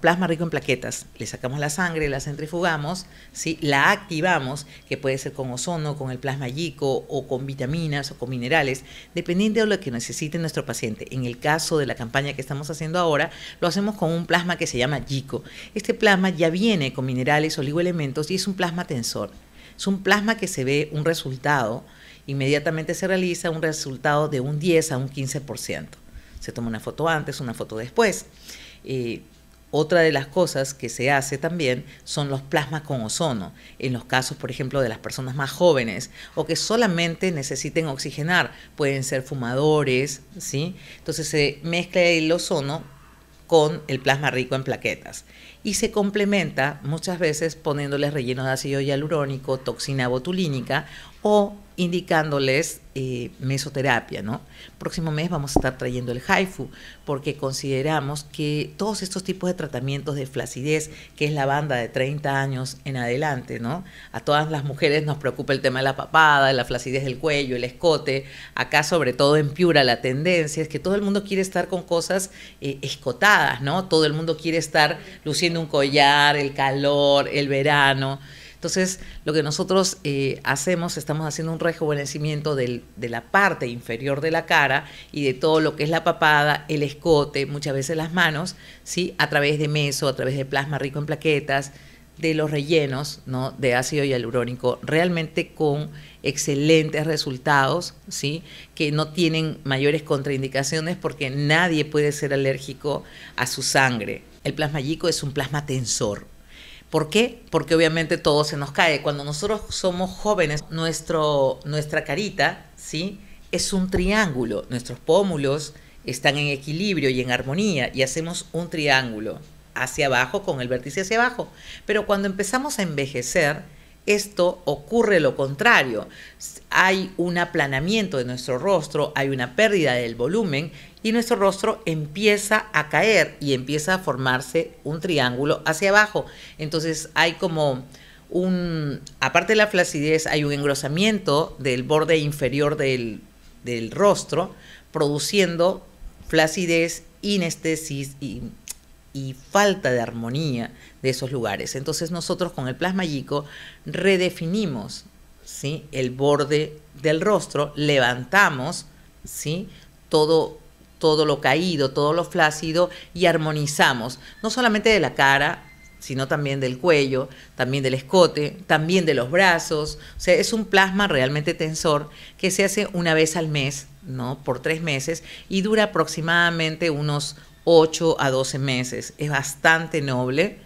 plasma rico en plaquetas. Le sacamos la sangre, la centrifugamos, la activamos, que puede ser con ozono, con el plasma yico o con vitaminas o con minerales, dependiendo de lo que necesite nuestro paciente. En el caso de la campaña que estamos haciendo ahora, lo hacemos con un plasma que se llama yico. Este plasma ya viene con minerales, oligoelementos y es un plasma tensor. Es un plasma que se ve un resultado, inmediatamente se realiza un resultado de un 10 a un 15% se toma una foto antes, una foto después. Eh, otra de las cosas que se hace también son los plasmas con ozono, en los casos, por ejemplo, de las personas más jóvenes o que solamente necesiten oxigenar, pueden ser fumadores, ¿sí? Entonces se mezcla el ozono con el plasma rico en plaquetas y se complementa muchas veces poniéndoles relleno de ácido hialurónico, toxina botulínica o indicándoles eh, mesoterapia, ¿no? Próximo mes vamos a estar trayendo el haifu, porque consideramos que todos estos tipos de tratamientos de flacidez, que es la banda de 30 años en adelante, ¿no? A todas las mujeres nos preocupa el tema de la papada, la flacidez del cuello, el escote. Acá, sobre todo en Piura, la tendencia es que todo el mundo quiere estar con cosas eh, escotadas, ¿no? Todo el mundo quiere estar luciendo un collar, el calor, el verano. Entonces, lo que nosotros eh, hacemos, estamos haciendo un rejuvenecimiento de la parte inferior de la cara y de todo lo que es la papada, el escote, muchas veces las manos, ¿sí? a través de meso, a través de plasma rico en plaquetas, de los rellenos ¿no? de ácido hialurónico, realmente con excelentes resultados, ¿sí? que no tienen mayores contraindicaciones porque nadie puede ser alérgico a su sangre. El plasma yico es un plasma tensor, ¿Por qué? Porque obviamente todo se nos cae. Cuando nosotros somos jóvenes, nuestro, nuestra carita, ¿sí? Es un triángulo. Nuestros pómulos están en equilibrio y en armonía y hacemos un triángulo hacia abajo con el vértice hacia abajo. Pero cuando empezamos a envejecer, esto ocurre lo contrario. Hay un aplanamiento de nuestro rostro, hay una pérdida del volumen y nuestro rostro empieza a caer y empieza a formarse un triángulo hacia abajo. Entonces hay como un, aparte de la flacidez, hay un engrosamiento del borde inferior del, rostro, produciendo flacidez, inestesis y y falta de armonía de esos lugares. Entonces nosotros con el plasma yico redefinimos ¿sí? el borde del rostro, levantamos ¿sí? todo, todo lo caído, todo lo flácido y armonizamos, no solamente de la cara, sino también del cuello, también del escote, también de los brazos. O sea, es un plasma realmente tensor que se hace una vez al mes, ¿no? Por tres meses y dura aproximadamente unos 8 a 12 meses. Es bastante noble